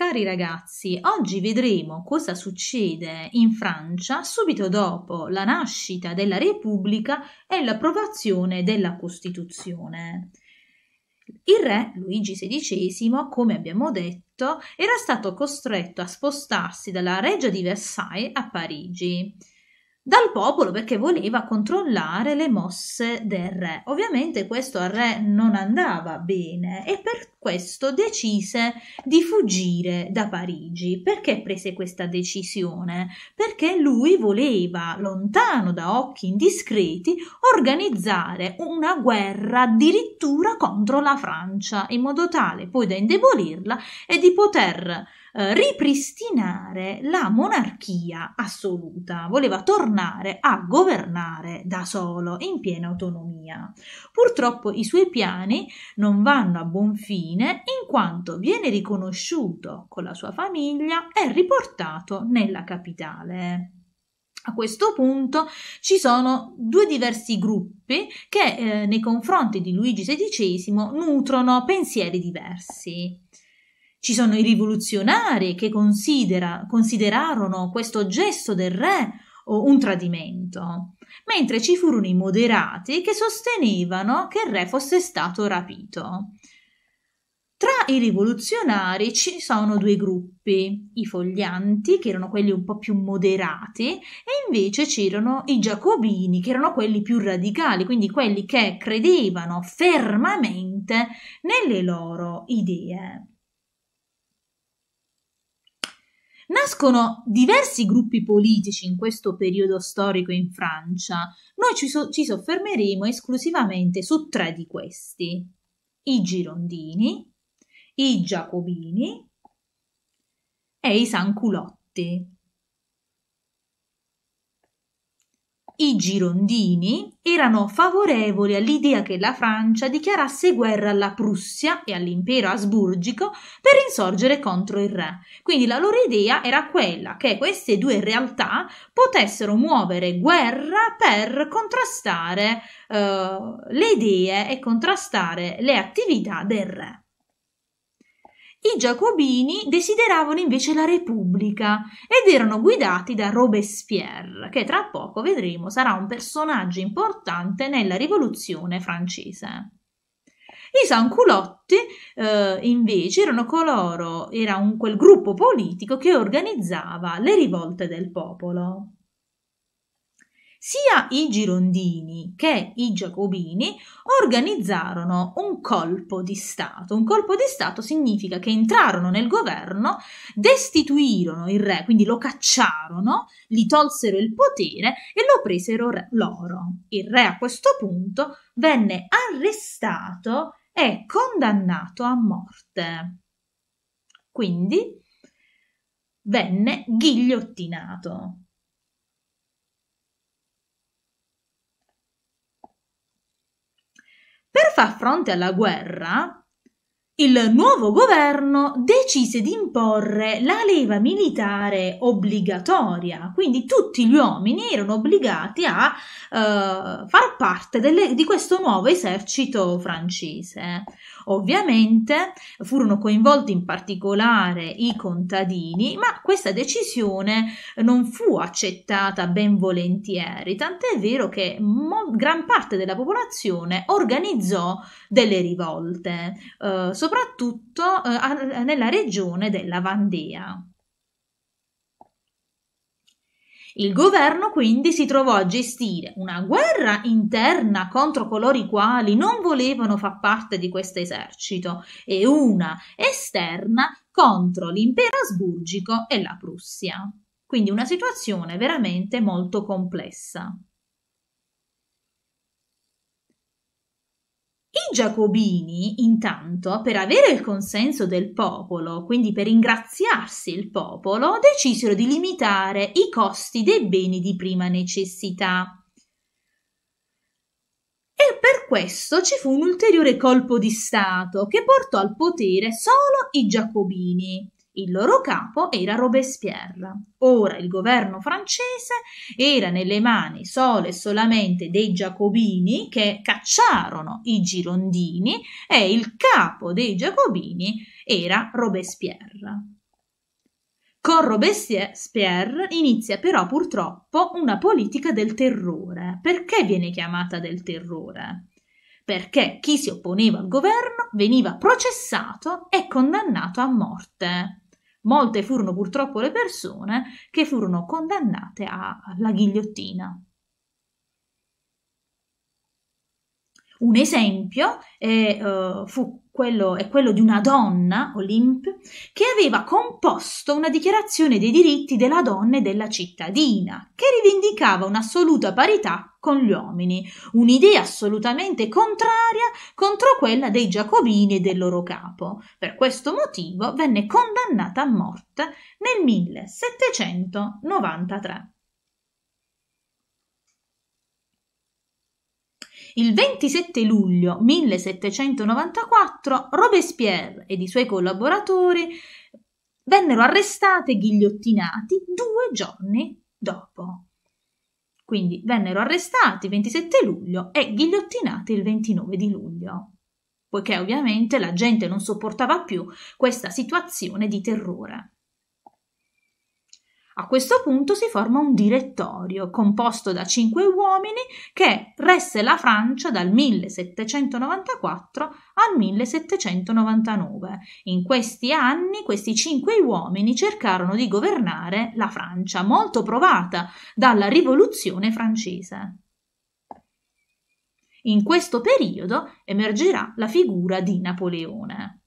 Cari ragazzi, oggi vedremo cosa succede in Francia subito dopo la nascita della Repubblica e l'approvazione della Costituzione. Il re Luigi XVI, come abbiamo detto, era stato costretto a spostarsi dalla Regia di Versailles a Parigi dal popolo perché voleva controllare le mosse del re. Ovviamente questo al re non andava bene e per questo decise di fuggire da Parigi. Perché prese questa decisione? Perché lui voleva, lontano da occhi indiscreti, organizzare una guerra addirittura contro la Francia, in modo tale poi da indebolirla e di poter eh, ripristinare la monarchia assoluta, voleva tornare a governare da solo in piena autonomia. Purtroppo i suoi piani non vanno a buon fine in quanto viene riconosciuto con la sua famiglia e riportato nella capitale. A questo punto ci sono due diversi gruppi che eh, nei confronti di Luigi XVI nutrono pensieri diversi. Ci sono i rivoluzionari che considerarono questo gesto del re un tradimento, mentre ci furono i moderati che sostenevano che il re fosse stato rapito. Tra i rivoluzionari ci sono due gruppi, i foglianti, che erano quelli un po' più moderati, e invece c'erano i giacobini, che erano quelli più radicali, quindi quelli che credevano fermamente nelle loro idee. Nascono diversi gruppi politici in questo periodo storico in Francia. Noi ci, so- ci soffermeremo esclusivamente su tre di questi: i Girondini, i Giacobini e i Sanculotti. i Girondini erano favorevoli all'idea che la Francia dichiarasse guerra alla Prussia e all'impero asburgico per insorgere contro il re. Quindi la loro idea era quella che queste due realtà potessero muovere guerra per contrastare eh, le idee e contrastare le attività del re i giacobini desideravano invece la Repubblica ed erano guidati da Robespierre, che tra poco vedremo sarà un personaggio importante nella Rivoluzione francese. I Sanculotti, eh, invece, erano coloro, era un, quel gruppo politico che organizzava le rivolte del popolo sia i Girondini che i Giacobini organizzarono un colpo di Stato. Un colpo di Stato significa che entrarono nel governo, destituirono il re, quindi lo cacciarono, gli tolsero il potere e lo presero re- loro. Il re a questo punto venne arrestato e condannato a morte. Quindi venne ghigliottinato. fa fronte alla guerra il nuovo governo decise di imporre la leva militare obbligatoria, quindi tutti gli uomini erano obbligati a eh, far parte delle, di questo nuovo esercito francese. Ovviamente furono coinvolti in particolare i contadini, ma questa decisione non fu accettata ben volentieri, tant'è vero che mo- gran parte della popolazione organizzò delle rivolte, eh, soprattutto eh, nella regione della Vandea. Il governo quindi si trovò a gestire una guerra interna contro coloro i quali non volevano far parte di questo esercito e una esterna contro l'impero asburgico e la Prussia. Quindi una situazione veramente molto complessa. Giacobini, intanto, per avere il consenso del popolo, quindi per ingraziarsi il popolo, decisero di limitare i costi dei beni di prima necessità. E per questo ci fu un ulteriore colpo di Stato che portò al potere solo i Giacobini, il loro capo era Robespierre. Ora il governo francese era nelle mani sole e solamente dei giacobini che cacciarono i girondini e il capo dei giacobini era Robespierre. Con Robespierre inizia però purtroppo una politica del terrore. Perché viene chiamata del terrore? Perché chi si opponeva al governo veniva processato e condannato a morte. Molte furono purtroppo le persone che furono condannate alla ghigliottina. Un esempio eh, fu quello è quello di una donna, Olympe, che aveva composto una dichiarazione dei diritti della donna e della cittadina, che rivendicava un'assoluta parità con gli uomini, un'idea assolutamente contraria contro quella dei giacobini e del loro capo. Per questo motivo venne condannata a morte nel 1793. Il 27 luglio 1794 Robespierre ed i suoi collaboratori vennero arrestati e ghigliottinati due giorni dopo. Quindi vennero arrestati il 27 luglio e ghigliottinati il 29 di luglio, poiché ovviamente la gente non sopportava più questa situazione di terrore. A questo punto si forma un direttorio composto da cinque uomini che resse la Francia dal 1794 al 1799. In questi anni questi cinque uomini cercarono di governare la Francia, molto provata dalla rivoluzione francese. In questo periodo emergerà la figura di Napoleone.